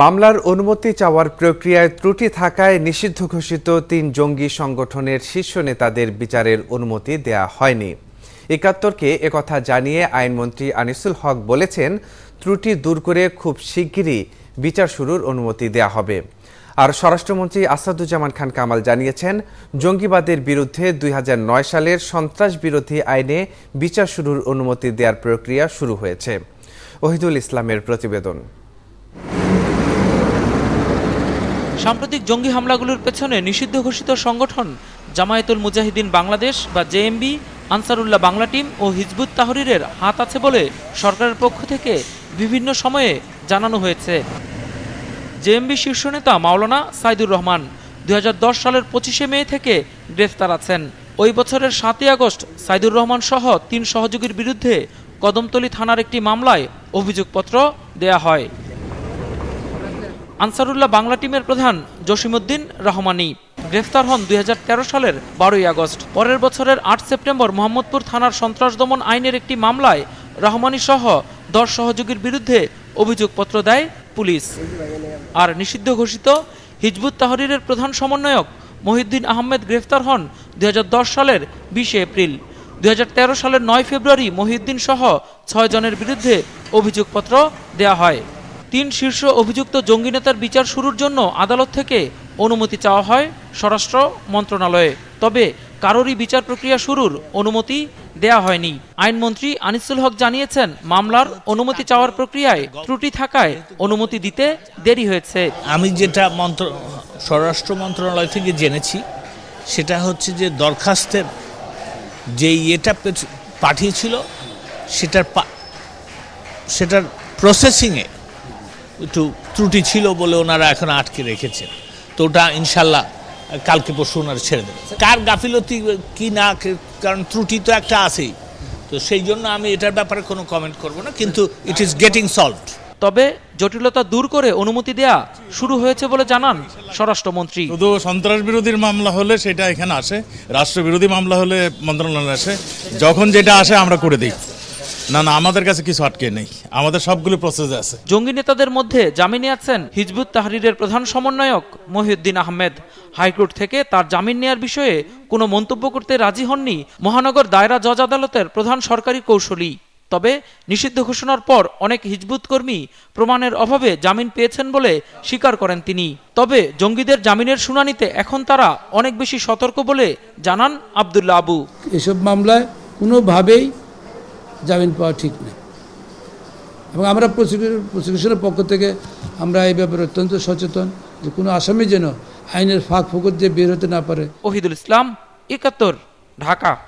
মামলার অনুমতি চাওয়ার প্রক্রিয়ায় ত্রুটি থাকায় নিষিদ্ধ ঘোষিত তিন জঙ্গি সংগঠনের শীর্ষ নেতাদের বিচারের অনুমতি দেয়া হয়নি একাত্তরকে একথা জানিয়ে আইনমন্ত্রী আনিসুল হক বলেছেন ত্রুটি দূর করে খুব শিগগিরই বিচার শুরুর অনুমতি দেয়া হবে আর স্বরাষ্ট্রমন্ত্রী আসাদুজ্জামান খান কামাল জানিয়েছেন জঙ্গিবাদের বিরুদ্ধে দুই সালের সন্ত্রাস বিরোধী আইনে বিচার শুরুর অনুমতি দেওয়ার প্রক্রিয়া শুরু হয়েছে ওহিদুল ইসলামের প্রতিবেদন সাম্প্রতিক জঙ্গি হামলাগুলোর পেছনে নিষিদ্ধ ঘোষিত সংগঠন জামায়াতুল মুজাহিদিন বাংলাদেশ বা জেএমবি আনসারুল্লাহ বাংলা টিম ও হিজবুত তাহরিরের হাত আছে বলে সরকারের পক্ষ থেকে বিভিন্ন সময়ে জানানো হয়েছে জেএমবি শীর্ষ নেতা মাওলানা সাইদুর রহমান দু সালের পঁচিশে মে থেকে গ্রেফতার আছেন ওই বছরের সাতই আগস্ট সাইদুর রহমান সহ তিন সহযোগীর বিরুদ্ধে কদমতলী থানার একটি মামলায় অভিযোগপত্র দেয়া হয় আনসারুল্লাহ বাংলা টিমের প্রধান জসিমুদ্দিন রহমানি গ্রেফতার হন দুই সালের বারোই আগস্ট পরের বছরের আট সেপ্টেম্বর মোহাম্মদপুর থানার সন্ত্রাস দমন আইনের একটি মামলায় রহমানি সহ দশ সহযোগীর বিরুদ্ধে অভিযোগপত্র দেয় পুলিশ আর নিষিদ্ধ ঘোষিত হিজবুত তাহরিরের প্রধান সমন্বয়ক মহিউদ্দিন আহমেদ গ্রেফতার হন দুই সালের বিশে এপ্রিল দুই সালের নয় ফেব্রুয়ারি মহিউদ্দিন সহ ছয় জনের বিরুদ্ধে অভিযোগপত্র দেয়া হয় তিন শীর্ষ অভিযুক্ত জঙ্গি নেতার বিচার শুরুর জন্য আদালত থেকে অনুমতি চাওয়া হয় স্বরাষ্ট্র মন্ত্রণালয়ে তবে কারোরই বিচার প্রক্রিয়া শুরুর অনুমতি দেয়া হয়নি আইনমন্ত্রী আনিসুল হক জানিয়েছেন মামলার অনুমতি চাওয়ার প্রক্রিয়ায় ত্রুটি থাকায় অনুমতি দিতে দেরি হয়েছে আমি যেটা মন্ত্র স্বরাষ্ট্র মন্ত্রণালয় থেকে জেনেছি সেটা হচ্ছে যে দরখাস্তের যে ইয়েটা পাঠিয়েছিল সেটার সেটার প্রসেসিংয়ে একটু ত্রুটি ছিল বলে ওনারা এখন আটকে রেখেছেন তো ওটা ইনশাল্লাহ কালকে পরশু ওনারা ছেড়ে দেবে কার গাফিলতি কি না কারণ ত্রুটি তো একটা আছেই তো সেই জন্য আমি এটার ব্যাপারে কোনো কমেন্ট করব না কিন্তু ইট ইজ গেটিং সলভড তবে জটিলতা দূর করে অনুমতি দেয়া শুরু হয়েছে বলে জানান স্বরাষ্ট্রমন্ত্রী শুধু সন্ত্রাস বিরোধীর মামলা হলে সেটা এখানে আসে রাষ্ট্রবিরোধী মামলা হলে মন্ত্রণালয়ে আসে যখন যেটা আসে আমরা করে দিই না না আমাদের কাছে কিছু আটকে নেই আমাদের সবগুলো প্রসেস আছে জঙ্গি নেতাদের মধ্যে জামিনে আছেন হিজবুত তাহরিরের প্রধান সমন্বয়ক মহিউদ্দিন আহমেদ হাইকোর্ট থেকে তার জামিন নেয়ার বিষয়ে কোনো মন্তব্য করতে রাজি হননি মহানগর দায়রা জজ আদালতের প্রধান সরকারি কৌশলী তবে নিষিদ্ধ ঘোষণার পর অনেক হিজবুত কর্মী প্রমাণের অভাবে জামিন পেয়েছেন বলে স্বীকার করেন তিনি তবে জঙ্গিদের জামিনের শুনানিতে এখন তারা অনেক বেশি সতর্ক বলে জানান আবদুল্লা আবু এসব মামলায় কোনোভাবেই জামিন পাওয়া ঠিক নেই এবং আমরা প্রসিকিউশনের পক্ষ থেকে আমরা এই ব্যাপারে অত্যন্ত সচেতন যে কোনো আসামি যেন আইনের ফাঁক ফুকুর দিয়ে বের হতে না পারে ওহিদুল ইসলাম একাত্তর ঢাকা